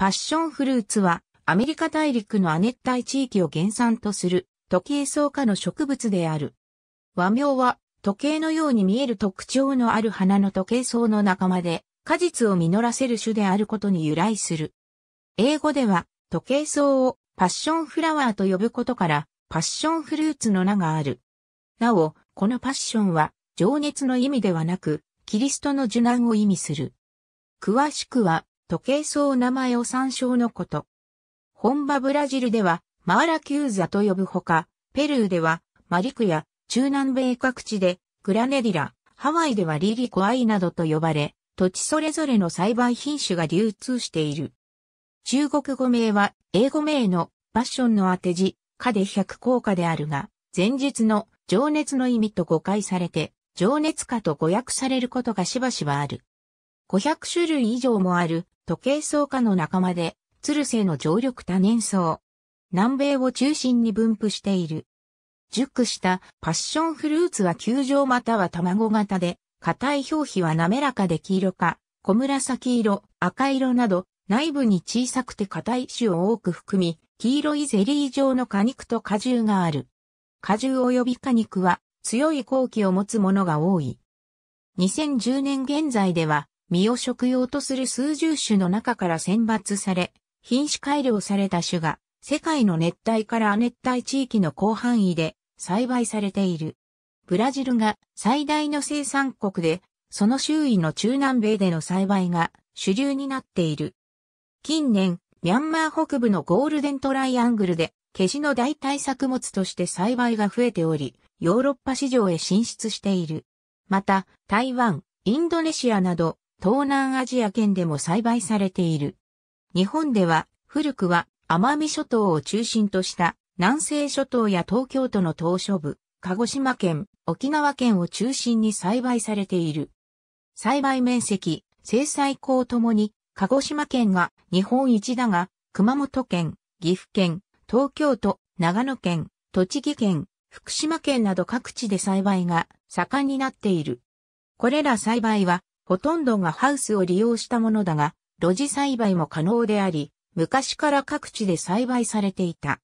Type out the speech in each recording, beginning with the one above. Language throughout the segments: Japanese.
パッションフルーツはアメリカ大陸の亜熱帯地域を原産とする時計草科の植物である。和名は時計のように見える特徴のある花の時計草の仲間で果実を実らせる種であることに由来する。英語では時計草をパッションフラワーと呼ぶことからパッションフルーツの名がある。なお、このパッションは情熱の意味ではなく、キリストの受難を意味する。詳しくは、時計層名前を参照のこと。本場ブラジルでは、マーラキューザと呼ぶほか、ペルーでは、マリクや中南米各地で、グラネディラ、ハワイではリリコアイなどと呼ばれ、土地それぞれの栽培品種が流通している。中国語名は、英語名のパッションの当て字、かで百効果であるが、前日の情熱の意味と誤解されて、情熱家と誤訳されることがしばしばある。500種類以上もある時計草科の仲間で、鶴瀬の常緑多年草。南米を中心に分布している。熟したパッションフルーツは球状または卵型で、硬い表皮は滑らかで黄色か、小紫色、赤色など、内部に小さくて硬い種を多く含み、黄色いゼリー状の果肉と果汁がある。果汁及び果肉は強い好奇を持つものが多い。2010年現在では実を食用とする数十種の中から選抜され、品種改良された種が、世界の熱帯から亜熱帯地域の広範囲で栽培されている。ブラジルが最大の生産国で、その周囲の中南米での栽培が主流になっている。近年、ミャンマー北部のゴールデントライアングルで、ケシの代替作物として栽培が増えており、ヨーロッパ市場へ進出している。また、台湾、インドネシアなど、東南アジア圏でも栽培されている。日本では古くは奄美諸島を中心とした南西諸島や東京都の島嶼部、鹿児島県、沖縄県を中心に栽培されている。栽培面積、生産校ともに、鹿児島県が日本一だが、熊本県、岐阜県、東京都、長野県、栃木県、福島県など各地で栽培が盛んになっている。これら栽培はほとんどがハウスを利用したものだが、露地栽培も可能であり、昔から各地で栽培されていた。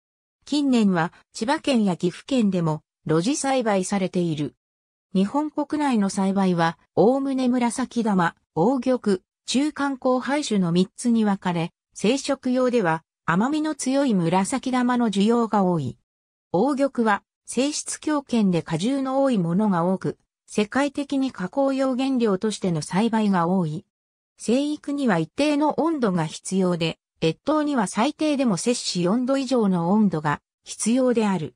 近年は千葉県や岐阜県でも露地栽培されている。日本国内の栽培は、おおむね紫玉、大玉、中間交配種の3つに分かれ、生殖用では甘みの強い紫玉の需要が多い。大玉は性質強健で果汁の多いものが多く、世界的に加工用原料としての栽培が多い。生育には一定の温度が必要で、越冬には最低でも摂氏4度以上の温度が必要である。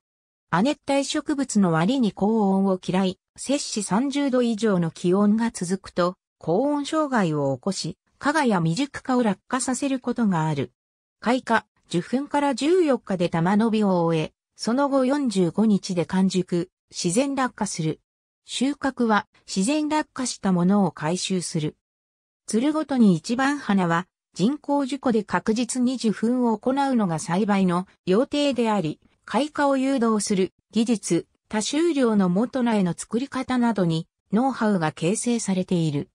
亜熱帯植物の割に高温を嫌い、摂氏30度以上の気温が続くと、高温障害を起こし、加賀や未熟化を落下させることがある。開花、受粉から14日で玉伸びを終え、その後45日で完熟、自然落下する。収穫は自然落下したものを回収する。つるごとに一番花は人工事故で確実に受粉を行うのが栽培の要定であり、開花を誘導する技術、多収量の元苗の作り方などにノウハウが形成されている。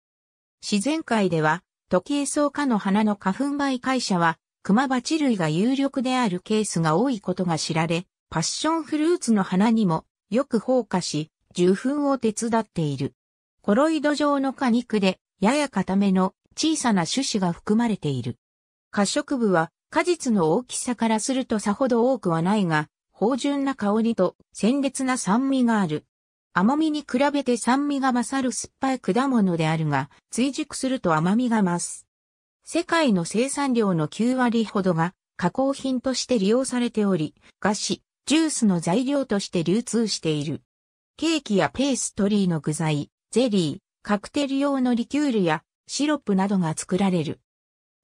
自然界では、時計草科の花の花粉媒介者は、クマバチ類が有力であるケースが多いことが知られ、パッションフルーツの花にもよく放火し、受粉を手伝っている。コロイド状の果肉で、やや固めの小さな種子が含まれている。褐色部は果実の大きさからするとさほど多くはないが、芳醇な香りと鮮烈な酸味がある。甘みに比べて酸味が勝る酸っぱい果物であるが、追熟すると甘みが増す。世界の生産量の9割ほどが加工品として利用されており、菓子、ジュースの材料として流通している。ケーキやペーストリーの具材、ゼリー、カクテル用のリキュールやシロップなどが作られる。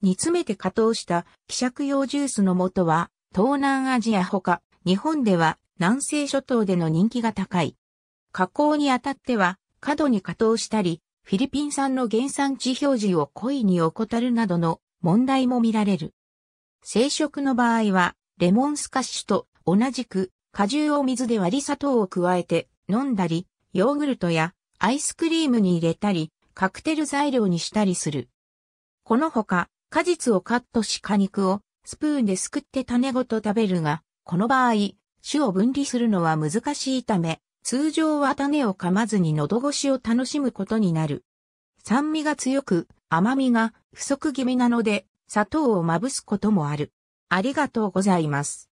煮詰めて加糖した希釈用ジュースの素は、東南アジアほか、日本では南西諸島での人気が高い。加工にあたっては、過度に加糖したり、フィリピン産の原産地表示を故意に怠るなどの問題も見られる。生食の場合は、レモンスカッシュと同じく果汁を水で割り砂糖を加えて飲んだり、ヨーグルトやアイスクリームに入れたり、カクテル材料にしたりする。このほか、果実をカットし果肉をスプーンですくって種ごと食べるが、この場合、種を分離するのは難しいため、通常は種を噛まずに喉越しを楽しむことになる。酸味が強く、甘みが不足気味なので、砂糖をまぶすこともある。ありがとうございます。